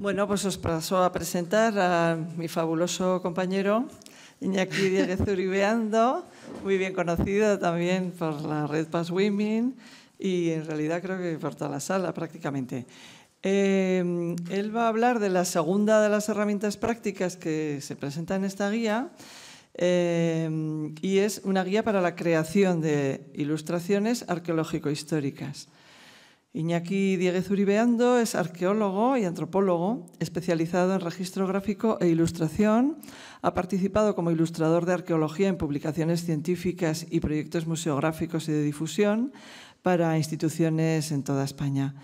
Bueno, pues os paso a presentar a mi fabuloso compañero Iñaki Dieguez Uribeando, muy bien conocido también por la red Pass Women y en realidad creo que por toda la sala prácticamente. Eh, él va a hablar de la segunda de las herramientas prácticas que se presenta en esta guía eh, y es una guía para la creación de ilustraciones arqueológico-históricas. Iñaki Dieguez Uribeando es arqueólogo y antropólogo, especializado en registro gráfico e ilustración. Ha participado como ilustrador de arqueología en publicaciones científicas y proyectos museográficos y de difusión para instituciones en toda España.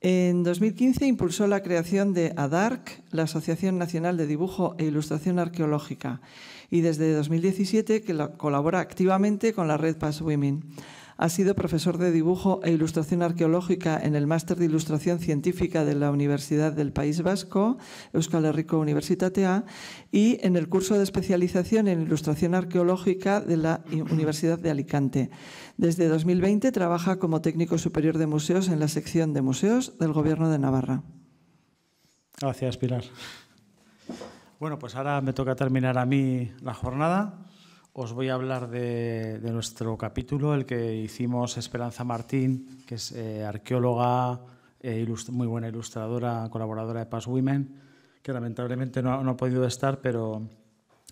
En 2015 impulsó la creación de ADARC, la Asociación Nacional de Dibujo e Ilustración Arqueológica, y desde 2017 que colabora activamente con la red Pass Women. Ha sido profesor de dibujo e ilustración arqueológica en el Máster de Ilustración Científica de la Universidad del País Vasco, Euskal Herriko Universitatea, y en el curso de especialización en ilustración arqueológica de la Universidad de Alicante. Desde 2020 trabaja como técnico superior de museos en la sección de museos del Gobierno de Navarra. Gracias, Pilar. Bueno, pues ahora me toca terminar a mí la jornada os voy a hablar de, nuestro capítulo, el que hicimos Esperanza Martín, que es eh, arqueóloga, eh, muy buena ilustradora, colaboradora de Passwomen, Women, que lamentablemente no, ha podido estar, pero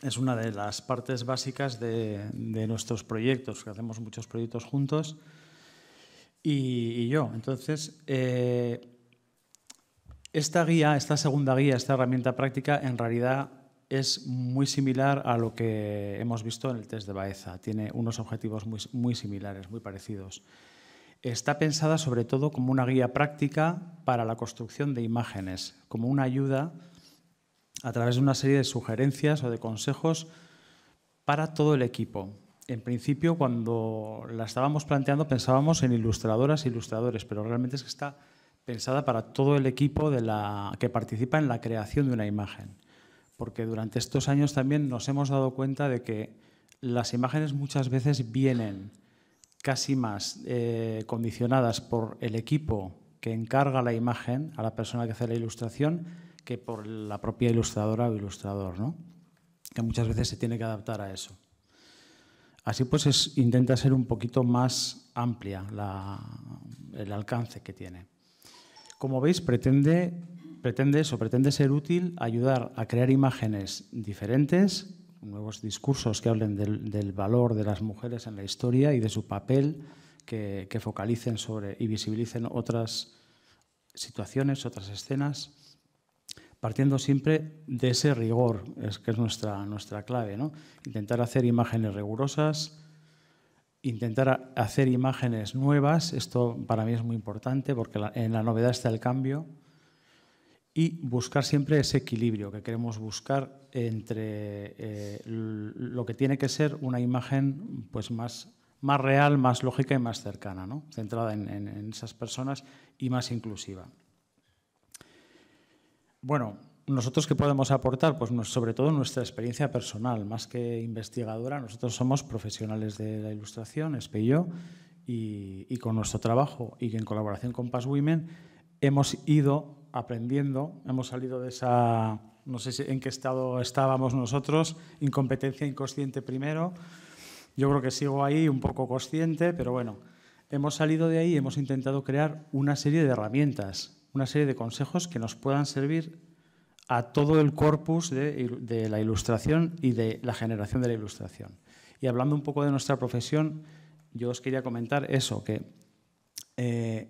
es una de las partes básicas de, nuestros proyectos, que hacemos muchos proyectos juntos, y, yo. Entonces, eh, esta guía, esta segunda guía, esta herramienta práctica, en realidad es muy similar a lo que hemos visto en el test de Baeza. Tiene unos objetivos muy, similares, muy parecidos. Está pensada sobre todo como una guía práctica para la construcción de imágenes, como una ayuda a través de una serie de sugerencias o de consejos para todo el equipo. En principio, cuando la estábamos planteando, pensábamos en ilustradoras e ilustradores, pero realmente es que está pensada para todo el equipo que participa en la creación de una imagen porque durante estos años también nos hemos dado cuenta de que las imágenes muchas veces vienen casi más eh, condicionadas por el equipo que encarga la imagen a la persona que hace la ilustración que por la propia ilustradora o ilustrador, ¿no? que muchas veces se tiene que adaptar a eso. Así pues intenta ser un poquito más amplia el alcance que tiene. Como veis, pretende pretende eso, pretende ser útil, ayudar a crear imágenes diferentes, nuevos discursos que hablen del, valor de las mujeres en la historia y de su papel, que, focalicen sobre y visibilicen otras situaciones, otras escenas, partiendo siempre de ese rigor, que es nuestra, nuestra clave. Intentar hacer imágenes rigurosas, intentar hacer imágenes nuevas, esto para mí es muy importante porque en la novedad está el cambio y buscar siempre ese equilibrio que queremos buscar entre eh, lo que tiene que ser una imagen pues más, más real, más lógica y más cercana, centrada en, esas personas y más inclusiva. Bueno, nosotros qué podemos aportar, pues sobre todo nuestra experiencia personal, más que investigadora, nosotros somos profesionales de la ilustración, ESPE y yo, y, con nuestro trabajo y en colaboración con Pass Women hemos ido aprendiendo. Hemos salido de esa, no sé en qué estado estábamos nosotros, incompetencia inconsciente primero. Yo creo que sigo ahí un poco consciente, pero bueno, hemos salido de ahí y hemos intentado crear una serie de herramientas, una serie de consejos que nos puedan servir a todo el corpus de, la ilustración y de la generación de la ilustración. Y hablando un poco de nuestra profesión, yo os quería comentar eso, que eh,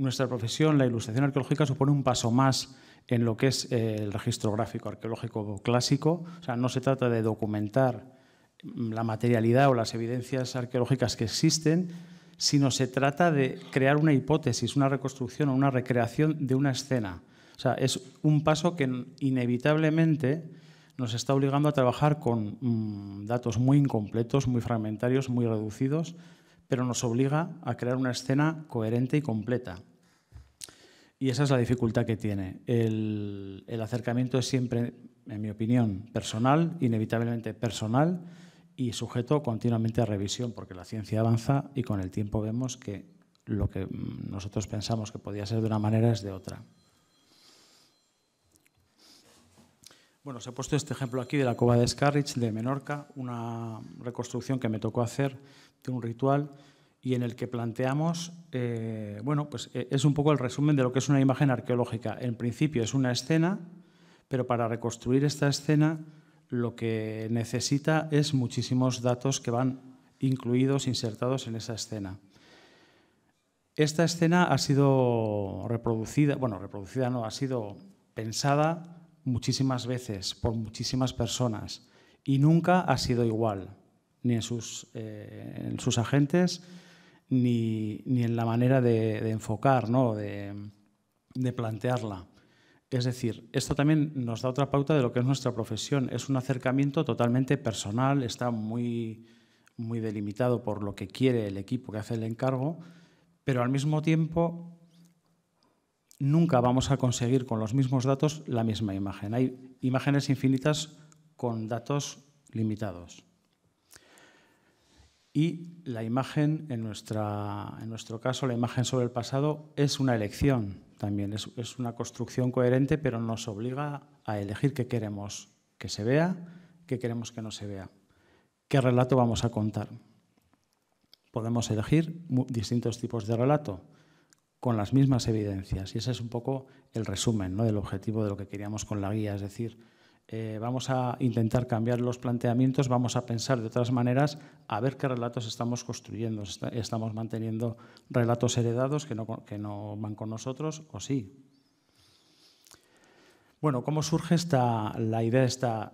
nuestra profesión, la ilustración arqueológica, supone un paso más en lo que es eh, el registro gráfico arqueológico clásico. O sea, no se trata de documentar mm, la materialidad o las evidencias arqueológicas que existen, sino se trata de crear una hipótesis, una reconstrucción o una recreación de una escena. O sea, es un paso que inevitablemente nos está obligando a trabajar con mm, datos muy incompletos, muy fragmentarios, muy reducidos, pero nos obliga a crear una escena coherente y completa. Y esa es la dificultad que tiene. El, acercamiento es siempre, en mi opinión, personal, inevitablemente personal y sujeto continuamente a revisión, porque la ciencia avanza y con el tiempo vemos que lo que nosotros pensamos que podía ser de una manera es de otra. Bueno, se ha puesto este ejemplo aquí de la cova de Scarrich, de Menorca, una reconstrucción que me tocó hacer de un ritual y en el que planteamos, eh, bueno, pues eh, es un poco el resumen de lo que es una imagen arqueológica. En principio es una escena, pero para reconstruir esta escena lo que necesita es muchísimos datos que van incluidos, insertados en esa escena. Esta escena ha sido reproducida, bueno, reproducida no, ha sido pensada muchísimas veces por muchísimas personas y nunca ha sido igual, ni sus, eh, en sus agentes, ni, en la manera de, enfocar, ¿no? de, de plantearla. Es decir, esto también nos da otra pauta de lo que es nuestra profesión. Es un acercamiento totalmente personal, está muy, muy delimitado por lo que quiere el equipo que hace el encargo, pero al mismo tiempo nunca vamos a conseguir con los mismos datos la misma imagen. Hay imágenes infinitas con datos limitados y la imagen, en, nuestro caso, la imagen sobre el pasado es una elección también, es, una construcción coherente, pero nos obliga a elegir qué queremos que se vea, qué queremos que no se vea, qué relato vamos a contar. Podemos elegir distintos tipos de relato con las mismas evidencias y ese es un poco el resumen del objetivo de lo que queríamos con la guía, es decir, eh, vamos a intentar cambiar los planteamientos, vamos a pensar de otras maneras, a ver qué relatos estamos construyendo. estamos manteniendo relatos heredados que no, que no van con nosotros o sí. Bueno, ¿cómo surge esta, la idea de esta,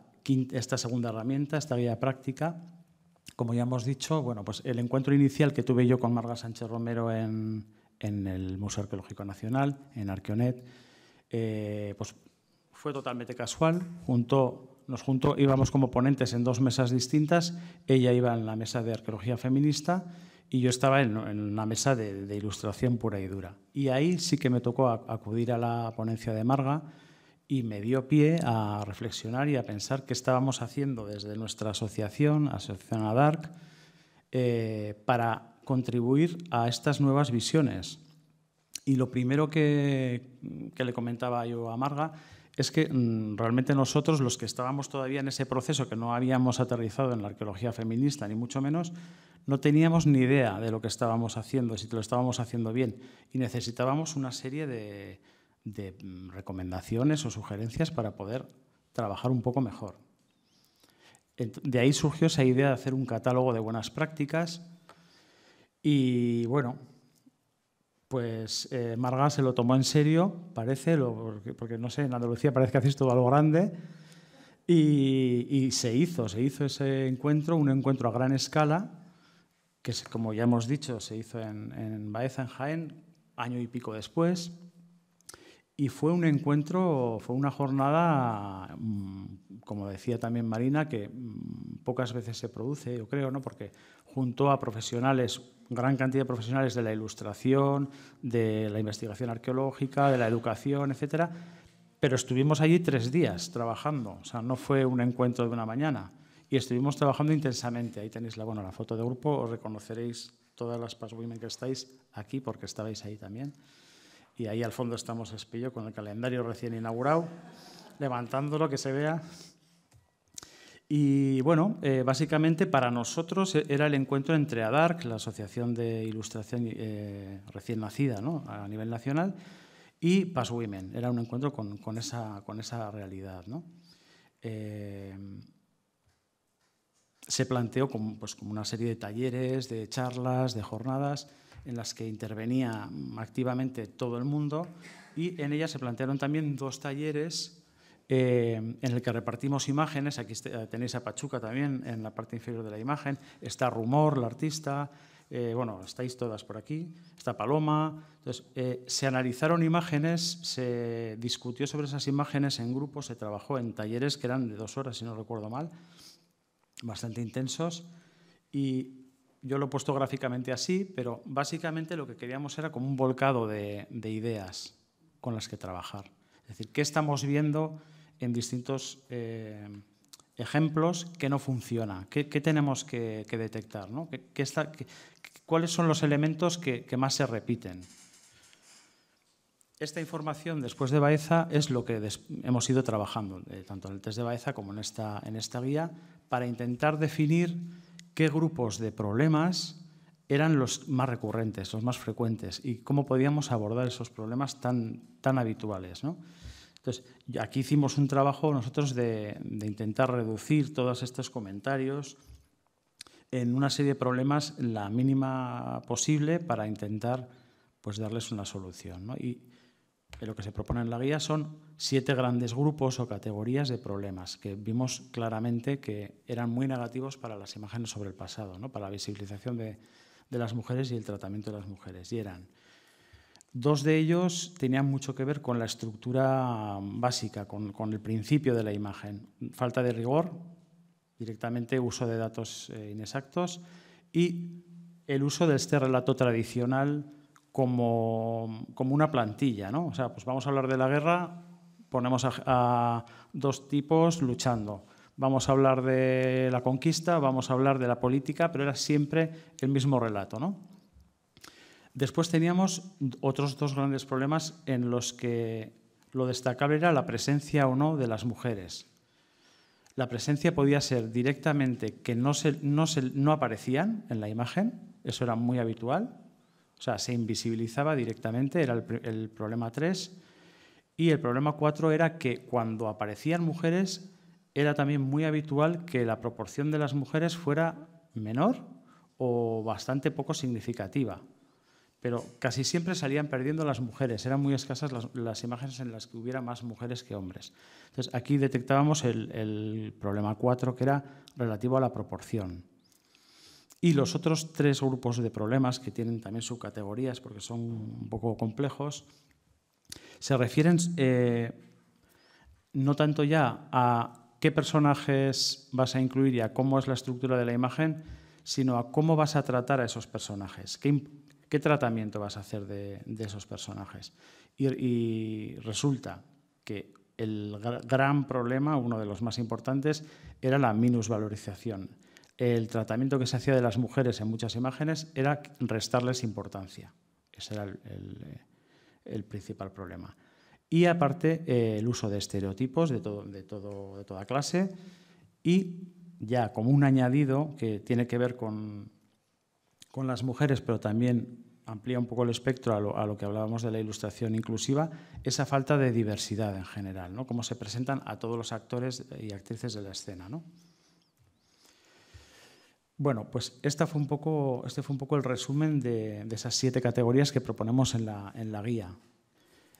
esta segunda herramienta, esta guía práctica? Como ya hemos dicho, bueno, pues el encuentro inicial que tuve yo con Marga Sánchez Romero en, el Museo Arqueológico Nacional, en Arqueonet, eh, pues fue totalmente casual. Junto, nos juntó, íbamos como ponentes en dos mesas distintas. Ella iba en la mesa de arqueología feminista y yo estaba en, la mesa de, ilustración pura y dura. Y ahí sí que me tocó acudir a la ponencia de Marga y me dio pie a reflexionar y a pensar qué estábamos haciendo desde nuestra asociación, Asociación ADARC, eh, para contribuir a estas nuevas visiones. Y lo primero que, que le comentaba yo a Marga es que mm, realmente nosotros, los que estábamos todavía en ese proceso, que no habíamos aterrizado en la arqueología feminista, ni mucho menos, no teníamos ni idea de lo que estábamos haciendo, si lo estábamos haciendo bien, y necesitábamos una serie de, de mm, recomendaciones o sugerencias para poder trabajar un poco mejor. De ahí surgió esa idea de hacer un catálogo de buenas prácticas y bueno, pues eh, Marga se lo tomó en serio, parece, porque, no sé, en Andalucía parece que haces todo algo grande. Y, se hizo, se hizo ese encuentro, un encuentro a gran escala, que como ya hemos dicho, se hizo en, en Baeza, en Jaén, año y pico después. Y fue un encuentro, fue una jornada, mm, como decía también Marina, que mm, pocas veces se produce, yo creo, ¿no? porque junto a profesionales, gran cantidad de profesionales de la ilustración, de la investigación arqueológica, de la educación, etc. pero estuvimos allí tres días trabajando, o sea, no fue un encuentro de una mañana, y estuvimos trabajando intensamente. Ahí tenéis la, la foto de grupo, os reconoceréis todas las Paz Women que estáis aquí, porque estabais ahí también. Y ahí al fondo estamos Espillo con el calendario recién inaugurado, levantándolo que se vea. Y bueno, eh, básicamente para nosotros e-, era el encuentro entre ADARC, la Asociación de Ilustración eh, recién nacida ¿no? a nivel nacional, y pas Women. Era un encuentro con, esa, realidad. ¿no? Eh, se planteó como, pues, como una serie de talleres, de charlas, de jornadas en las que intervenía activamente todo el mundo y en ellas se plantearon también dos talleres eh, en el que repartimos imágenes, aquí este, tenéis a Pachuca también en la parte inferior de la imagen, está Rumor, la artista, eh, bueno, estáis todas por aquí, está Paloma. Entonces, eh, se analizaron imágenes, se discutió sobre esas imágenes en grupos, se trabajó en talleres que eran de dos horas, si no recuerdo mal, bastante intensos, y yo lo he puesto gráficamente así, pero básicamente lo que queríamos era como un volcado de, ideas con las que trabajar. Es decir, ¿qué estamos viendo en distintos eh, ejemplos que no funciona? ¿Qué, tenemos que, detectar? ¿no? ¿Cuáles son los elementos que, más se repiten? Esta información después de Baeza es lo que hemos ido trabajando, eh, tanto en el test de Baeza como en esta, en esta guía, para intentar definir qué grupos de problemas eran los más recurrentes, los más frecuentes, y cómo podíamos abordar esos problemas tan, tan habituales. ¿no? Entonces, aquí hicimos un trabajo nosotros de, intentar reducir todos estos comentarios en una serie de problemas la mínima posible para intentar pues, darles una solución. ¿no? lo que se propone en la guía son siete grandes grupos o categorías de problemas que vimos claramente que eran muy negativos para las imágenes sobre el pasado, ¿no? para la visibilización de, las mujeres y el tratamiento de las mujeres. Y eran Dos de ellos tenían mucho que ver con la estructura básica, con, el principio de la imagen. Falta de rigor, directamente uso de datos eh, inexactos y el uso de este relato tradicional como, una plantilla, ¿no? O sea, pues vamos a hablar de la guerra, ponemos a, dos tipos luchando. Vamos a hablar de la conquista, vamos a hablar de la política, pero era siempre el mismo relato, Después teníamos otros dos grandes problemas en los que lo destacable era la presencia o no de las mujeres. La presencia podía ser directamente que no aparecían en la imagen, eso era muy habitual, o sea, se invisibilizaba directamente, era el, problema 3. Y el problema 4 era que cuando aparecían mujeres, era también muy habitual que la proporción de las mujeres fuera menor o bastante poco significativa. Pero casi siempre salían perdiendo las mujeres, eran muy escasas las, imágenes en las que hubiera más mujeres que hombres. Entonces, aquí detectábamos el, el problema 4, que era relativo a la proporción. Y los mm. otros tres grupos de problemas que tienen también subcategorías porque son un poco complejos, se refieren eh, no tanto ya a qué personajes vas a incluir y a cómo es la estructura de la imagen, sino a cómo vas a tratar a esos personajes, qué, tratamiento vas a hacer de, esos personajes. y resulta que el gran problema, uno de los más importantes, era la minusvalorización el tratamiento que se hacía de las mujeres en muchas imágenes era restarles importancia. Ese era el, eh, principal problema. Y aparte, eh, el uso de estereotipos de, todo, de, toda clase. Y ya como un añadido que tiene que ver con, las mujeres, pero también amplía un poco el espectro a lo, que hablábamos de la ilustración inclusiva, esa falta de diversidad en general, ¿no? cómo se presentan a todos los actores y actrices de la escena. Bueno, pues este fue un poco el resumen de, esas siete categorías que proponemos en la, guía.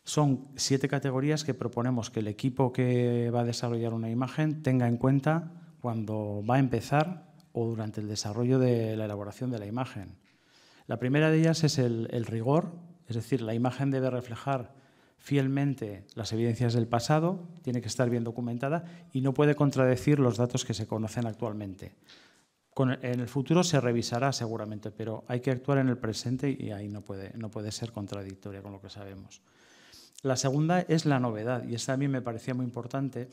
Son siete categorías que proponemos que el equipo que va a desarrollar una imagen tenga en cuenta cuando va a empezar o durante el desarrollo de la elaboración de la imagen. La primera de ellas es el rigor, es decir, la imagen debe reflejar fielmente las evidencias del pasado, tiene que estar bien documentada y no puede contradecir los datos que se conocen actualmente en el futuro se revisará seguramente, pero hay que actuar en el presente y ahí no puede, no puede ser contradictoria con lo que sabemos. La segunda es la novedad, y esta a mí me parecía muy importante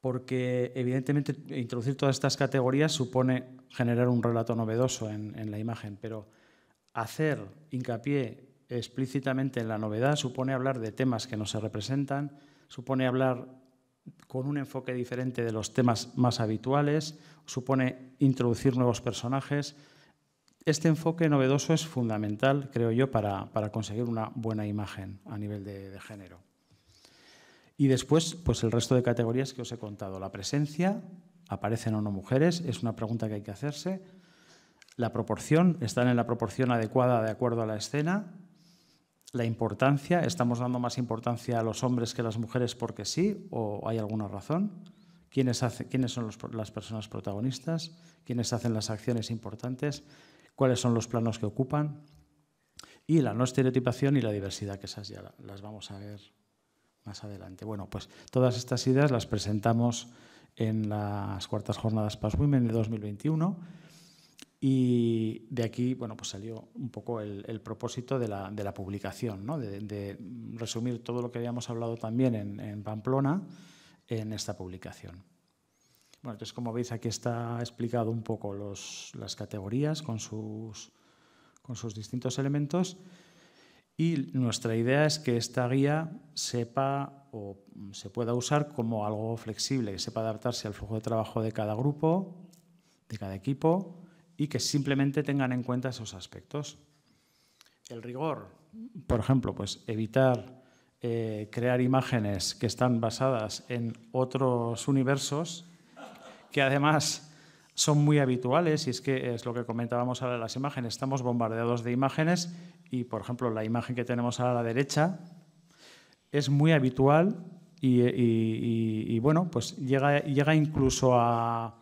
porque evidentemente introducir todas estas categorías supone generar un relato novedoso en la imagen, pero hacer hincapié explícitamente en la novedad supone hablar de temas que no se representan, supone hablar con un enfoque diferente de los temas más habituales, supone introducir nuevos personajes. Este enfoque novedoso es fundamental, creo yo, para, conseguir una buena imagen a nivel de, de, género. Y después, pues el resto de categorías que os he contado. La presencia, ¿aparecen o no mujeres? Es una pregunta que hay que hacerse. La proporción, ¿están en la proporción adecuada de acuerdo a la escena? la importancia? ¿Estamos dando más importancia a los hombres que a las mujeres porque sí o hay alguna razón? ¿Quiénes, hace, quiénes son las personas protagonistas? ¿Quiénes hacen las acciones importantes? ¿Cuáles son los planos que ocupan? Y la no estereotipación y la diversidad, que esas ya las vamos a ver más adelante. Bueno, pues todas estas ideas las presentamos en las cuartas jornadas pas Women de 2021 y de aquí bueno, pues salió un poco el, propósito de la, publicación, de, resumir todo lo que habíamos hablado también en, Pamplona en esta publicación. entonces como veis aquí está explicado un poco las categorías con sus, con sus distintos elementos y nuestra idea es que esta guía sepa o se pueda usar como algo flexible, que sepa adaptarse al flujo de trabajo de cada grupo, de cada equipo y que simplemente tengan en cuenta esos aspectos. El rigor, por ejemplo, pues evitar eh, crear imágenes que están basadas en otros universos que además son muy habituales y es que es lo que comentábamos ahora de las imágenes. Estamos bombardeados de imágenes y, por ejemplo, la imagen que tenemos a la derecha es muy habitual y, eh, bueno, pues llega, llega incluso a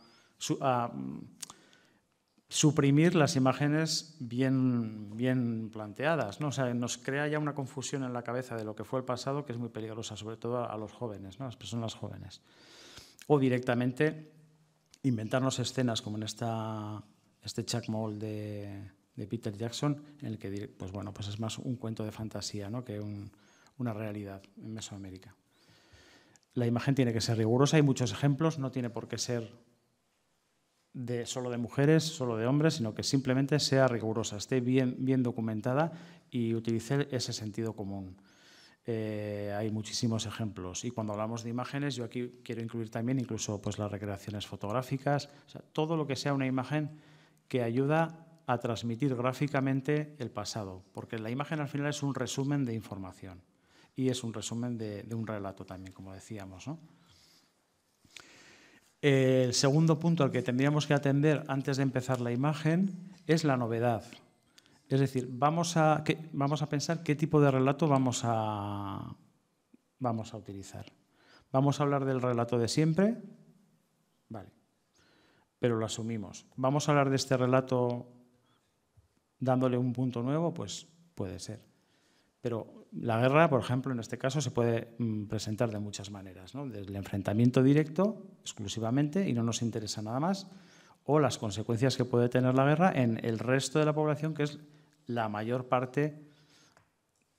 suprimir las imágenes bien, bien planteadas. ¿no? O nos crea ya una confusión en la cabeza de lo que fue el pasado que es muy peligrosa, sobre todo a los jóvenes, ¿no? a las personas jóvenes. O directamente inventarnos escenas como en esta, este Chuck Mall de, Peter Jackson, en el que pues bueno, pues es más un cuento de fantasía ¿no? que una realidad en Mesoamérica. La imagen tiene que ser rigurosa, hay muchos ejemplos, no tiene por qué ser de solo de mujeres, solo de hombres, sino que simplemente sea rigurosa, esté bien, bien documentada y utilice ese sentido común. Eh, hay muchísimos ejemplos. Y cuando hablamos de imágenes, yo aquí quiero incluir también incluso pues, las recreaciones fotográficas, todo lo que sea una imagen que ayuda a transmitir gráficamente el pasado, porque la imagen al final es un resumen de información y es un resumen de, un relato también, como decíamos el segundo punto al que tendríamos que atender antes de empezar la imagen es la novedad. Es decir, vamos a, vamos a pensar qué tipo de relato vamos a, vamos a utilizar. ¿Vamos a hablar del relato de siempre? Vale, pero lo asumimos. ¿Vamos a hablar de este relato dándole un punto nuevo? Pues puede ser. Pero la guerra, por ejemplo, en este caso se puede mm, presentar de muchas maneras, desde el enfrentamiento directo exclusivamente y no nos interesa nada más, o las consecuencias que puede tener la guerra en el resto de la población, que es la mayor parte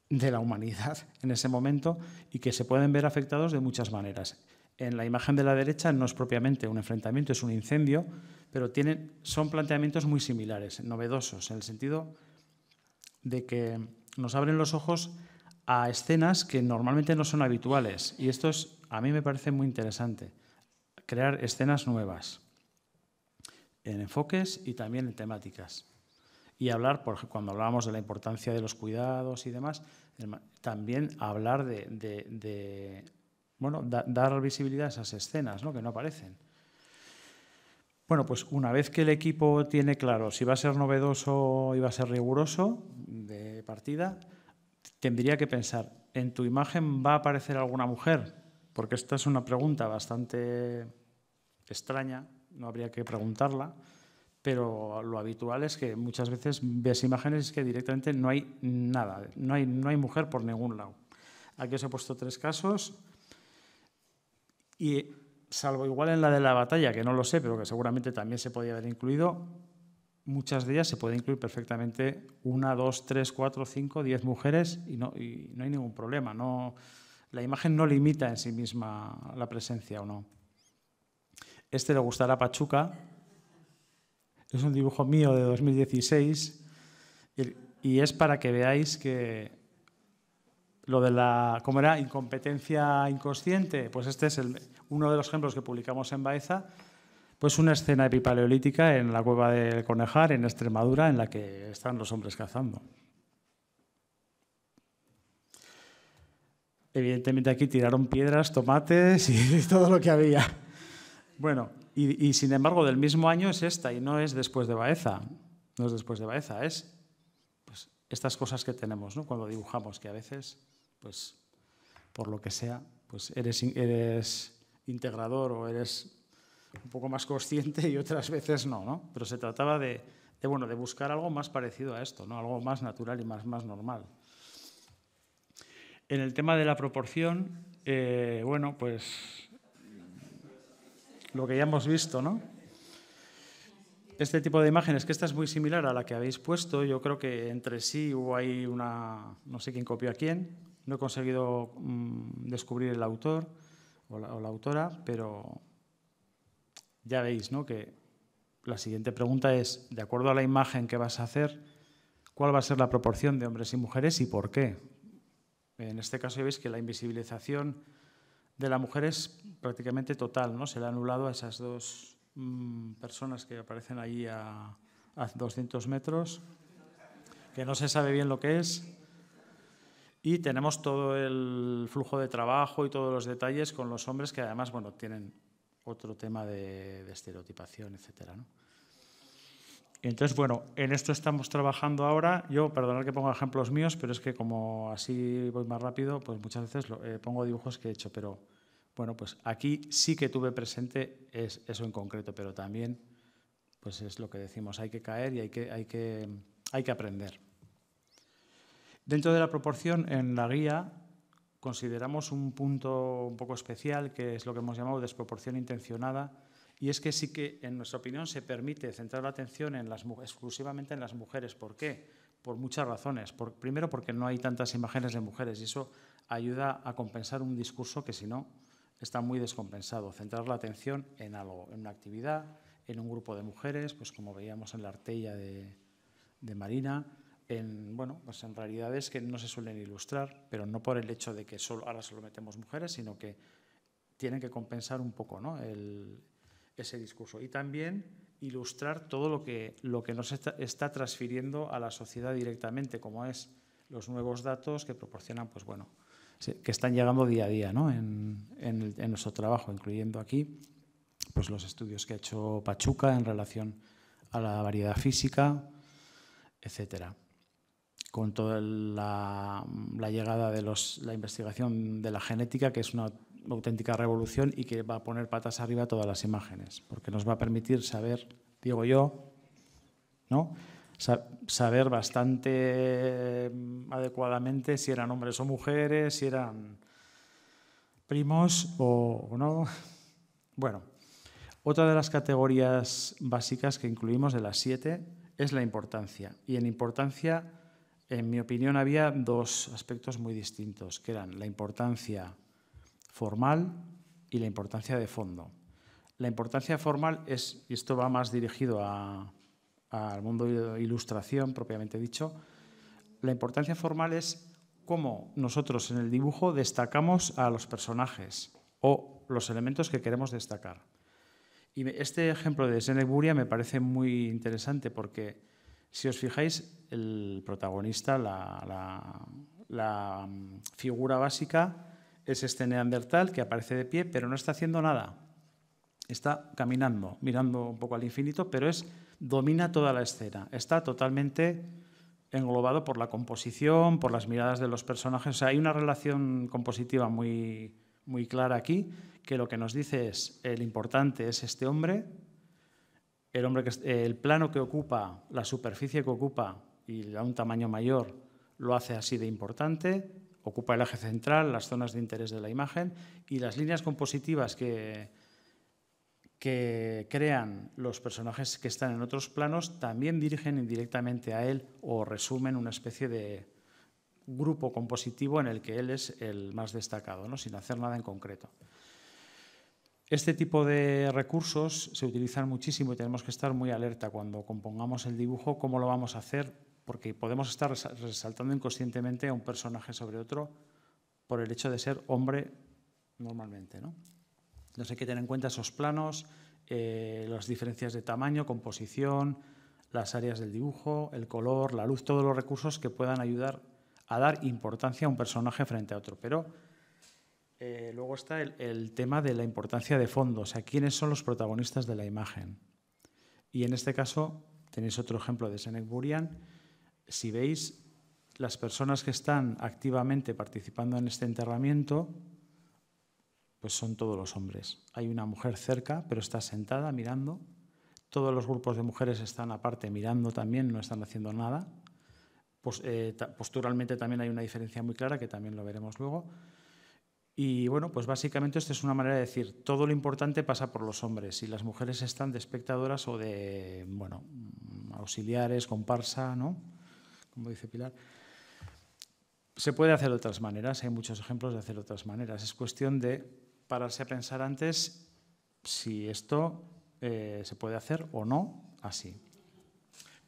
de la humanidad en ese momento y que se pueden ver afectados de muchas maneras. En la imagen de la derecha no es propiamente un enfrentamiento, es un incendio, pero tienen, son planteamientos muy similares, novedosos, en el sentido de que nos abren los ojos a escenas que normalmente no son habituales. Y esto es, a mí me parece muy interesante, crear escenas nuevas en enfoques y también en temáticas. Y hablar, por cuando hablábamos de la importancia de los cuidados y demás, también hablar de, bueno, dar visibilidad a esas escenas ¿no? que no aparecen. Bueno, pues una vez que el equipo tiene claro si va a ser novedoso o va a ser riguroso de partida, tendría que pensar, ¿en tu imagen va a aparecer alguna mujer? Porque esta es una pregunta bastante extraña, no habría que preguntarla, pero lo habitual es que muchas veces ves imágenes que directamente no hay nada, no hay, no hay mujer por ningún lado. Aquí os he puesto tres casos y salvo igual en la de la batalla, que no lo sé, pero que seguramente también se podía haber incluido, muchas de ellas se puede incluir perfectamente una, dos, tres, cuatro, cinco, diez mujeres y no, no hay ningún problema. No, la imagen no limita en sí misma la presencia o no. Este le gustará Pachuca. Es un dibujo mío de 2016 y es para que veáis que lo de la, ¿cómo era? Incompetencia inconsciente. Pues este es el, uno de los ejemplos que publicamos en Baeza, pues una escena epipaleolítica en la cueva del Conejar, en Extremadura, en la que están los hombres cazando. Evidentemente aquí tiraron piedras, tomates y todo lo que había. Bueno, y, sin embargo del mismo año es esta y no es después de Baeza. No es después de Baeza, es pues, estas cosas que tenemos ¿no? cuando dibujamos, que a veces, pues por lo que sea, pues eres, eres integrador o eres un poco más consciente y otras veces no, ¿no? Pero se trataba de, bueno, de buscar algo más parecido a esto, ¿no? Algo más natural y más, más normal. En el tema de la proporción, eh, bueno, pues lo que ya hemos visto, ¿no? Este tipo de imágenes, que esta es muy similar a la que habéis puesto, yo creo que entre sí hubo ahí una, no sé quién copió a quién, no he conseguido mm, descubrir el autor, o la, autora, pero ya veis ¿no? que la siguiente pregunta es, de acuerdo a la imagen que vas a hacer, ¿cuál va a ser la proporción de hombres y mujeres y por qué? En este caso ya veis que la invisibilización de la mujer es prácticamente total, ¿no? Se le ha anulado a esas dos mm, personas que aparecen ahí a 200 metros, que no se sabe bien lo que es. Y tenemos todo el flujo de trabajo y todos los detalles con los hombres que además bueno, tienen otro tema de, estereotipación, etc. Entonces, bueno, en esto estamos trabajando ahora. Yo, perdonad que ponga ejemplos míos, pero es que como así voy más rápido, pues muchas veces eh, pongo dibujos que he hecho, pero bueno, pues aquí sí que tuve presente eso en concreto, pero también pues es lo que decimos, hay que caer y hay que, hay que, hay que aprender. Dentro de la proporción, en la guía consideramos un punto un poco especial, que es lo que hemos llamado desproporción intencionada, y es que sí que, en nuestra opinión, se permite centrar la atención en las, exclusivamente en las mujeres. ¿Por qué? Por muchas razones. primero, porque no hay tantas imágenes de mujeres y eso ayuda a compensar un discurso que, si no, está muy descompensado. Centrar la atención en algo, en una actividad, en un grupo de mujeres, pues como veíamos en la artella de Marina, en, bueno, pues en realidades que no se suelen ilustrar, pero no por el hecho de que solo, ahora solo metemos mujeres, sino que tienen que compensar un poco ese discurso. Y también ilustrar todo lo que, lo que nos está, transfiriendo a la sociedad directamente, como es los nuevos datos que proporcionan, pues bueno, que están llegando día a día ¿no? en, en nuestro trabajo, incluyendo aquí pues los estudios que ha hecho Pachuca en relación a la variedad física, etcétera con toda la, llegada de los, la investigación de la genética, que es una auténtica revolución y que va a poner patas arriba todas las imágenes, porque nos va a permitir saber, digo yo, ¿no? saber bastante mm, adecuadamente si eran hombres o mujeres, si eran primos o no. Bueno, otra de las categorías básicas que incluimos de las siete es la importancia. Y en importancia en mi opinión, había dos aspectos muy distintos, que eran la importancia formal y la importancia de fondo. La importancia formal es, y esto va más dirigido al mundo de ilustración propiamente dicho, la importancia formal es cómo nosotros en el dibujo destacamos a los personajes o los elementos que queremos destacar. Y este ejemplo de Seneburia me parece muy interesante porque si os fijáis, el protagonista, la, mm, figura básica, es este neandertal que aparece de pie, pero no está haciendo nada. Está caminando, mirando un poco al infinito, pero es domina toda la escena. Está totalmente englobado por la composición, por las miradas de los personajes. hay una relación compositiva muy, muy clara aquí, que lo que nos dice es, el importante es este hombre, el, hombre el plano que ocupa, la superficie que ocupa y da un tamaño mayor, lo hace así de importante, ocupa el eje central, las zonas de interés de la imagen y las líneas compositivas que, crean los personajes que están en otros planos también dirigen indirectamente a él o resumen una especie de grupo compositivo en el que él es el más destacado, sin hacer nada en concreto. Este tipo de recursos se utilizan muchísimo y tenemos que estar muy alerta cuando compongamos el dibujo, cómo lo vamos a hacer, porque podemos estar resaltando inconscientemente a un personaje sobre otro por el hecho de ser hombre normalmente. ¿no? Entonces hay que tener en cuenta esos planos, eh, las diferencias de tamaño, composición, las áreas del dibujo, el color, la luz, todos los recursos que puedan ayudar a dar importancia a un personaje frente a otro. Pero eh, luego está el, tema de la importancia de fondo, o sea, quiénes son los protagonistas de la imagen. Y en este caso tenéis otro ejemplo de Senec Burian. Si veis, las personas que están activamente participando en este enterramiento, pues son todos los hombres. Hay una mujer cerca, pero está sentada mirando. Todos los grupos de mujeres están aparte mirando también, no están haciendo nada. Eh, posturalmente también hay una diferencia muy clara, que también lo veremos luego. Y bueno, pues básicamente esta es una manera de decir, todo lo importante pasa por los hombres y las mujeres están de espectadoras o de, bueno, auxiliares, comparsa, ¿no? Como dice Pilar. Se puede hacer de otras maneras, hay muchos ejemplos de hacer de otras maneras. Es cuestión de pararse a pensar antes si esto eh, se puede hacer o no así.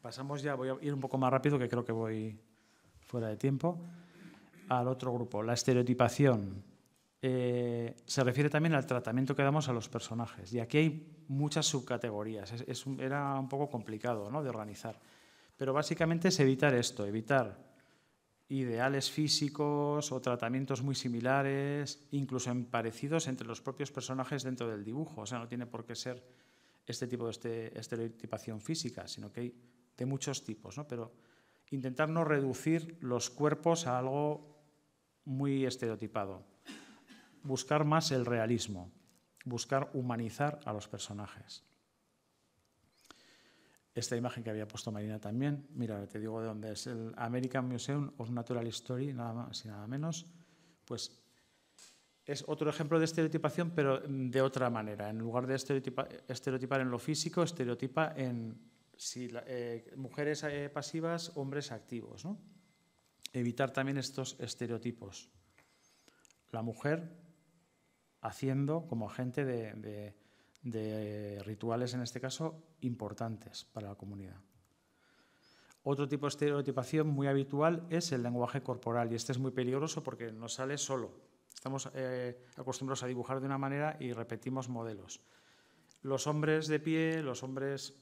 Pasamos ya, voy a ir un poco más rápido que creo que voy fuera de tiempo, al otro grupo, la estereotipación eh, se refiere también al tratamiento que damos a los personajes. Y aquí hay muchas subcategorías. era un poco complicado de organizar. Pero básicamente es evitar esto, evitar ideales físicos o tratamientos muy similares, incluso parecidos entre los propios personajes dentro del dibujo. O sea, no tiene por qué ser este tipo de este, estereotipación física, sino que hay de muchos tipos. Pero intentar no reducir los cuerpos a algo muy estereotipado buscar más el realismo, buscar humanizar a los personajes. Esta imagen que había puesto Marina también, mira, te digo de dónde es, el American Museum of Natural History, nada más y nada menos, pues es otro ejemplo de estereotipación, pero de otra manera. En lugar de estereotipar en lo físico, estereotipa en si, eh, mujeres eh, pasivas, hombres activos. Evitar también estos estereotipos. La mujer haciendo como agente de, rituales, en este caso, importantes para la comunidad. Otro tipo de estereotipación muy habitual es el lenguaje corporal y este es muy peligroso porque nos sale solo. Estamos eh, acostumbrados a dibujar de una manera y repetimos modelos. Los hombres de pie, los hombres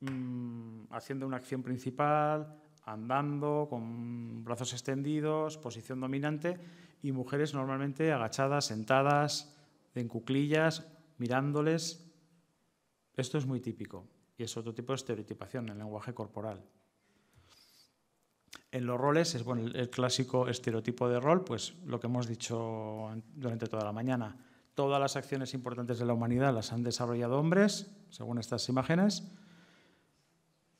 mm, haciendo una acción principal, andando, con brazos extendidos, posición dominante y mujeres normalmente agachadas, sentadas, en cuclillas, mirándoles. Esto es muy típico y es otro tipo de estereotipación en el lenguaje corporal. En los roles es bueno, el clásico estereotipo de rol, pues lo que hemos dicho durante toda la mañana. Todas las acciones importantes de la humanidad las han desarrollado hombres, según estas imágenes,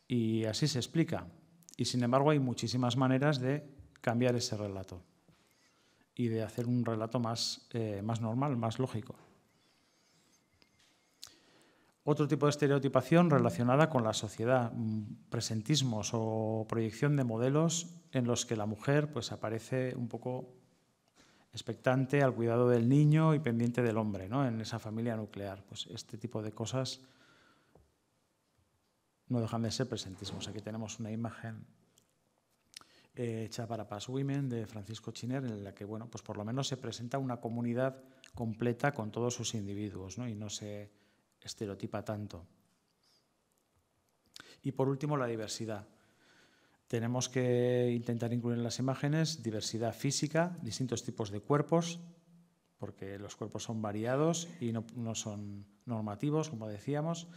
y así se explica. Y sin embargo hay muchísimas maneras de cambiar ese relato y de hacer un relato más, eh, más normal, más lógico. Otro tipo de estereotipación relacionada con la sociedad, mm, presentismos o proyección de modelos en los que la mujer pues, aparece un poco expectante al cuidado del niño y pendiente del hombre ¿no? en esa familia nuclear. Pues este tipo de cosas no dejan de ser presentismos. Aquí tenemos una imagen para Women de Francisco Chiner, en la que, pues por lo menos se presenta una comunidad completa con todos sus individuos y no se estereotipa tanto. Y por último, la diversidad. Tenemos que intentar incluir en las imágenes diversidad física, distintos tipos de cuerpos, porque los cuerpos son variados y no son normativos, como decíamos,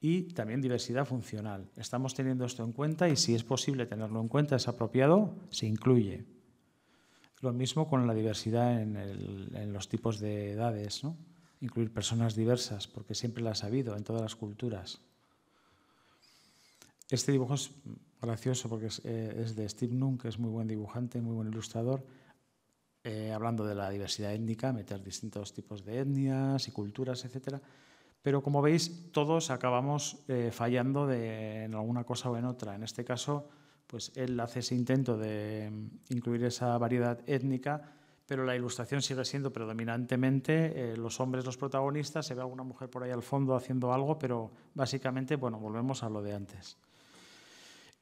y también diversidad funcional. Estamos teniendo esto en cuenta y si es posible tenerlo en cuenta, es apropiado, se incluye. Lo mismo con la diversidad en, los tipos de edades, incluir personas diversas, porque siempre la ha habido en todas las culturas. Este dibujo es gracioso porque es, eh, de Steve Nunn, que es muy buen dibujante, muy buen ilustrador, eh, hablando de la diversidad étnica, meter distintos tipos de etnias y culturas, etc., pero como veis, todos acabamos eh, fallando de, en alguna cosa o en otra. En este caso, pues él hace ese intento de mm, incluir esa variedad étnica, pero la ilustración sigue siendo predominantemente eh, los hombres los protagonistas, se ve alguna mujer por ahí al fondo haciendo algo, pero básicamente, bueno, volvemos a lo de antes.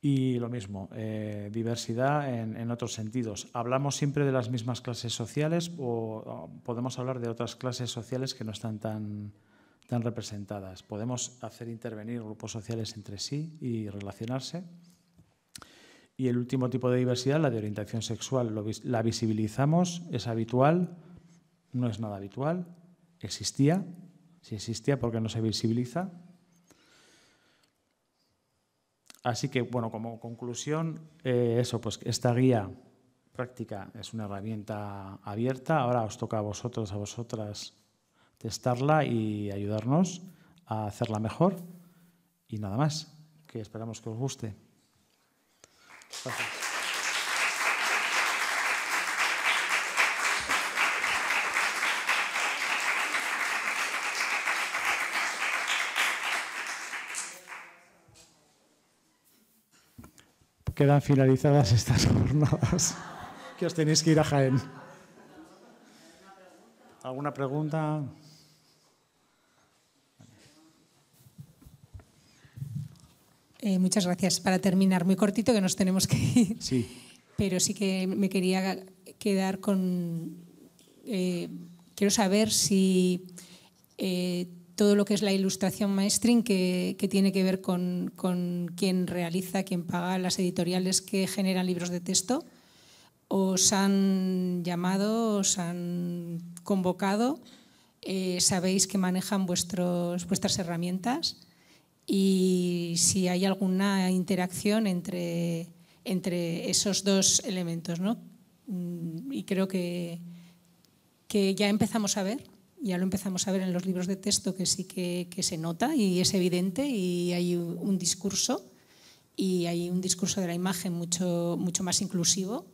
Y lo mismo, eh, diversidad en, otros sentidos. ¿Hablamos siempre de las mismas clases sociales o podemos hablar de otras clases sociales que no están tan, están representadas. Podemos hacer intervenir grupos sociales entre sí y relacionarse. Y el último tipo de diversidad, la de orientación sexual, la visibilizamos, es habitual, no es nada habitual, existía, si existía, porque no se visibiliza. Así que, bueno, como conclusión, eh, eso, pues esta guía práctica es una herramienta abierta. Ahora os toca a vosotros, a vosotras, testarla y ayudarnos a hacerla mejor. Y nada más, que esperamos que os guste. Gracias. Quedan finalizadas estas jornadas, que os tenéis que ir a Jaén. ¿Alguna pregunta? Eh, muchas gracias. Para terminar, muy cortito que nos tenemos que ir. Pero sí que me quería quedar con... Eh, quiero saber si eh, todo lo que es la ilustración maestrin, que, tiene que ver con, con quién realiza, quién paga las editoriales que generan libros de texto, os han llamado, os han convocado, sabéis que manejan vuestros, vuestras herramientas y si hay alguna interacción entre, entre esos dos elementos. ¿no? Mm, y creo que, que ya empezamos a ver, ya lo empezamos a ver en los libros de texto, que sí que, que se nota y es evidente y hay un discurso y hay un discurso de la imagen mucho, mucho más inclusivo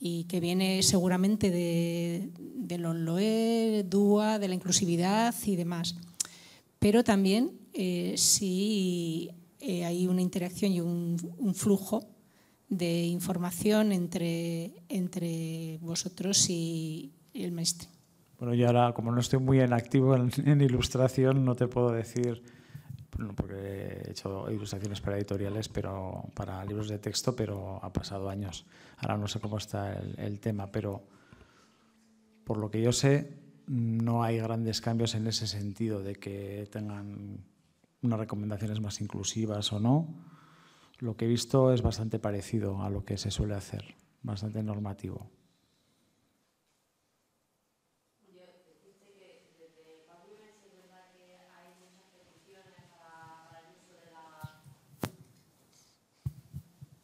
y que viene seguramente de, lo DUA, de la inclusividad y demás. Pero también eh, si eh, hay una interacción y un, flujo de información entre, entre vosotros y el maestro. Bueno, yo ahora, como no estoy muy en activo en, ilustración, no te puedo decir, porque he hecho ilustraciones para editoriales, pero para libros de texto, pero ha pasado años. Ahora no sé cómo está el, el tema, pero por lo que yo sé, no hay grandes cambios en ese sentido de que tengan unas recomendaciones más inclusivas o no, lo que he visto es bastante parecido a lo que se suele hacer, bastante normativo.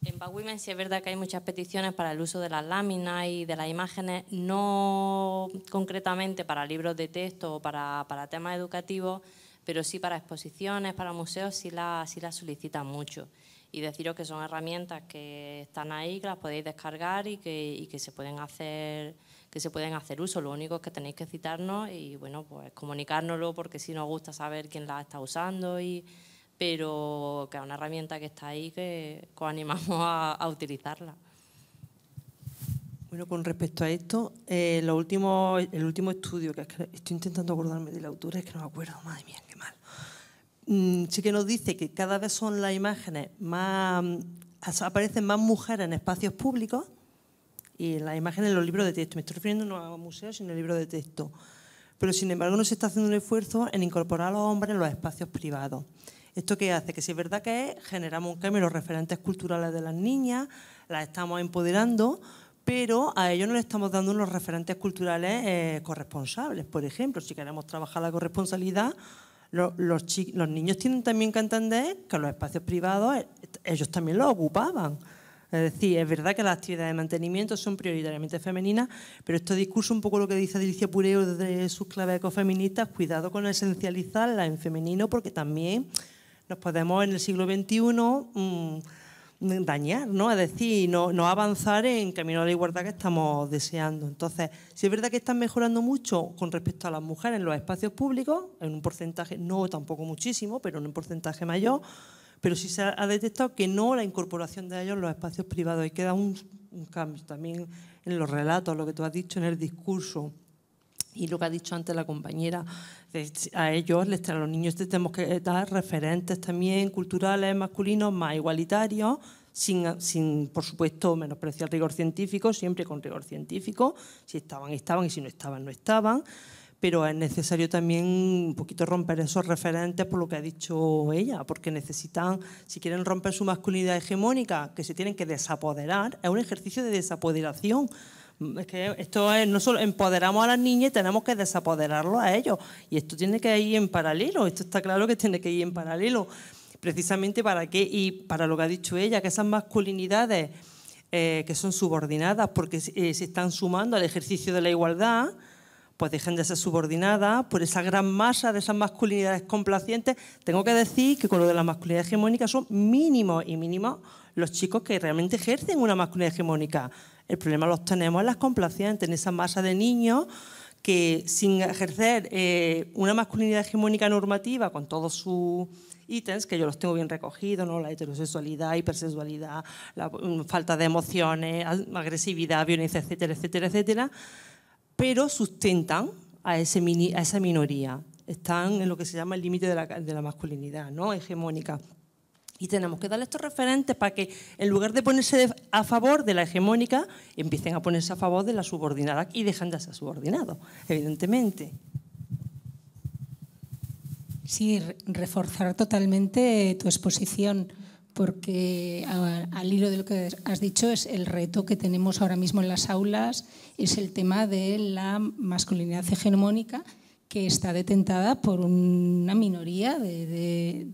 En Bad Women sí es verdad que hay muchas peticiones para el uso de las láminas y de las imágenes, no concretamente para libros de texto o para, para temas educativos, pero sí para exposiciones, para museos, sí las sí la solicitan mucho. Y deciros que son herramientas que están ahí, que las podéis descargar y que, se pueden hacer que se pueden hacer uso. Lo único es que tenéis que citarnos y bueno, pues comunicárnoslo porque sí nos gusta saber quién la está usando y pero que es una herramienta que está ahí que os animamos a, utilizarla. Bueno, con respecto a esto, eh, último, el último estudio, que, estoy intentando acordarme de la autora, es que no me acuerdo, madre mía. Mm, sí que nos dice que cada vez son las imágenes más... Mm, aparecen más mujeres en espacios públicos y las imágenes en los libros de texto. Me estoy refiriendo no a museos, sino a libros de texto. Pero, sin embargo, no se está haciendo un esfuerzo en incorporar a los hombres en los espacios privados. ¿Esto qué hace? Que si es verdad que generamos un cambio en los referentes culturales de las niñas, las estamos empoderando, pero a ellos no le estamos dando unos referentes culturales eh, corresponsables. Por ejemplo, si queremos trabajar la corresponsabilidad, los, los niños tienen también que entender que los espacios privados eh, ellos también los ocupaban. Es decir, es verdad que las actividades de mantenimiento son prioritariamente femeninas, pero este discurso, un poco lo que dice Alicia Pureo de sus claves ecofeministas, cuidado con esencializarla en femenino, porque también nos podemos en el siglo XXI dañar, ¿no? Es decir, no, avanzar en camino a la igualdad que estamos deseando. Entonces, si es verdad que están mejorando mucho con respecto a las mujeres en los espacios públicos, en un porcentaje, no tampoco muchísimo, pero en un porcentaje mayor, pero sí se ha detectado que no la incorporación de ellos en los espacios privados. Y queda un, un cambio también en los relatos, lo que tú has dicho, en el discurso. Y lo que ha dicho antes la compañera, a ellos, a los niños tenemos que dar referentes también culturales masculinos más igualitarios, sin, sin, por supuesto, menospreciar rigor científico, siempre con rigor científico. Si estaban, estaban, y si no estaban, no estaban. Pero es necesario también un poquito romper esos referentes por lo que ha dicho ella, porque necesitan, si quieren romper su masculinidad hegemónica, que se tienen que desapoderar, es un ejercicio de desapoderación es que esto es, no solo empoderamos a las niñas, tenemos que desapoderarlo a ellos. Y esto tiene que ir en paralelo, esto está claro que tiene que ir en paralelo. Precisamente para qué, y para lo que ha dicho ella, que esas masculinidades eh, que son subordinadas porque eh, se están sumando al ejercicio de la igualdad, pues dejen de ser subordinadas por esa gran masa de esas masculinidades complacientes. Tengo que decir que con lo de la masculinidad hegemónica son mínimos y mínimos los chicos que realmente ejercen una masculinidad hegemónica. El problema lo tenemos en las complacientes, en esa masa de niños que sin ejercer eh, una masculinidad hegemónica normativa con todos sus ítems, que yo los tengo bien recogidos, ¿no? la heterosexualidad, hipersexualidad, la mm, falta de emociones, agresividad, violencia, etcétera, etcétera, etcétera, pero sustentan a, ese a esa minoría. Están en lo que se llama el límite de la, de la masculinidad ¿no? hegemónica. Y tenemos que darle estos referentes para que, en lugar de ponerse a favor de la hegemónica, empiecen a ponerse a favor de la subordinada y dejan de ser subordinados, evidentemente. Sí, reforzar totalmente eh, tu exposición, porque al hilo de lo que has dicho es el reto que tenemos ahora mismo en las aulas, es el tema de la masculinidad hegemónica que está detentada por una minoría de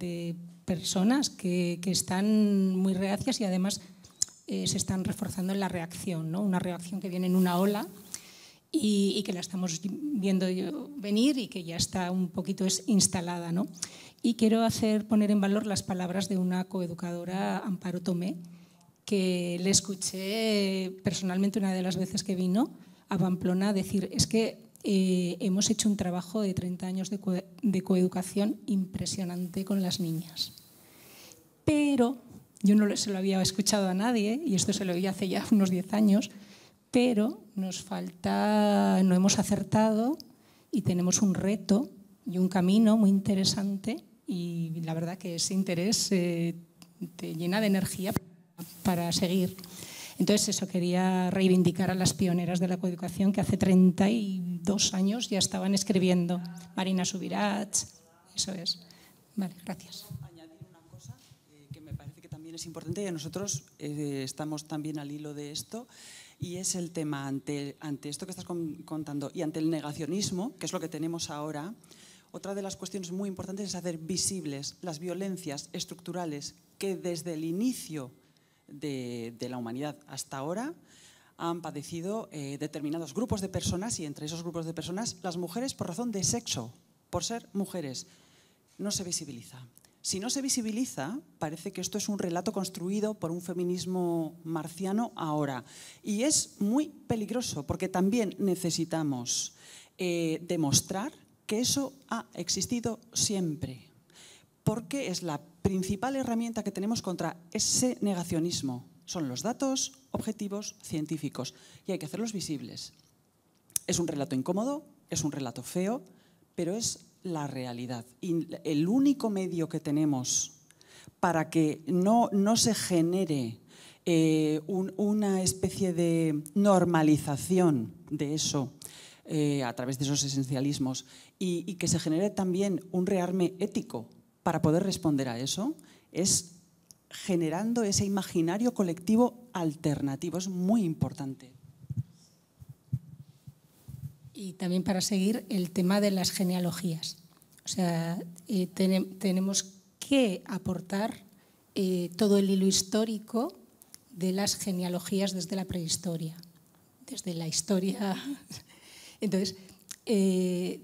personas que, que están muy reacias y además eh, se están reforzando en la reacción, ¿no? una reacción que viene en una ola y, y, que la estamos viendo venir y que ya está un poquito es instalada. ¿no? Y quiero hacer poner en valor las palabras de una coeducadora, Amparo Tomé, que le escuché personalmente una de las veces que vino a Pamplona decir, es que eh, hemos hecho un trabajo de 30 años de, coeducación impresionante con las niñas. Pero, yo no se lo había escuchado a nadie, y esto se lo oí hace ya unos 10 años, pero nos falta, no hemos acertado y tenemos un reto y un camino muy interesante y la verdad que ese interés eh, te llena de energía para seguir. Entonces, eso quería reivindicar a las pioneras de la coeducación que hace 32 años ya estaban escribiendo. Marina Subirats, eso es. Vale, gracias. Añadir una cosa eh, que me parece que también es importante y nosotros eh, estamos también al hilo de esto y es el tema ante, ante esto que estás contando y ante el negacionismo, que es lo que tenemos ahora. Otra de las cuestiones muy importantes es hacer visibles las violencias estructurales que desde el inicio de, la humanidad hasta ahora han padecido eh, determinados grupos de personas y entre esos grupos de personas las mujeres por razón de sexo, por ser mujeres. No se visibiliza. Si no se visibiliza, parece que esto es un relato construido por un feminismo marciano ahora. Y es muy peligroso porque también necesitamos eh, demostrar que eso ha existido siempre porque es la principal herramienta que tenemos contra ese negacionismo. Son los datos objetivos científicos y hay que hacerlos visibles. Es un relato incómodo, es un relato feo, pero es la realidad. Y el único medio que tenemos para que no, se genere eh, una especie de normalización de eso eh, a través de esos esencialismos y que se genere también un rearme ético para poder responder a eso es generando ese imaginario colectivo alternativo. Es muy importante. Y también para seguir el tema de las genealogías. O sea, eh, tenemos que aportar eh, todo el hilo histórico de las genealogías desde la prehistoria, desde la historia. Entonces, eh,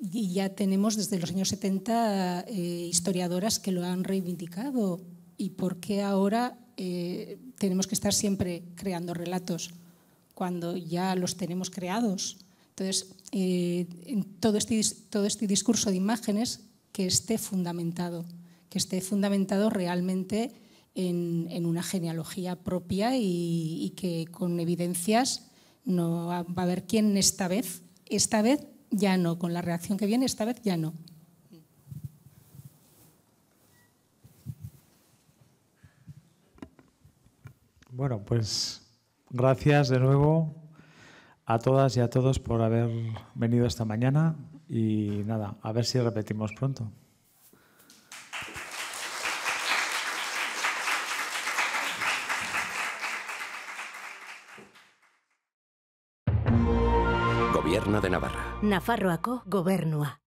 y ya tenemos desde los años 70 eh, historiadoras que lo han reivindicado. ¿Y por qué ahora eh, tenemos que estar siempre creando relatos cuando ya los tenemos creados? Entonces, eh, todo, este, todo este discurso de imágenes que esté fundamentado, que esté fundamentado realmente en, en una genealogía propia y, y que con evidencias no va a haber quien esta vez, esta vez ya no, con la reacción que viene esta vez ya no. Bueno, pues gracias de nuevo a todas y a todos por haber venido esta mañana y nada, a ver si repetimos pronto. de Navarra. Nafarroaco gobernua.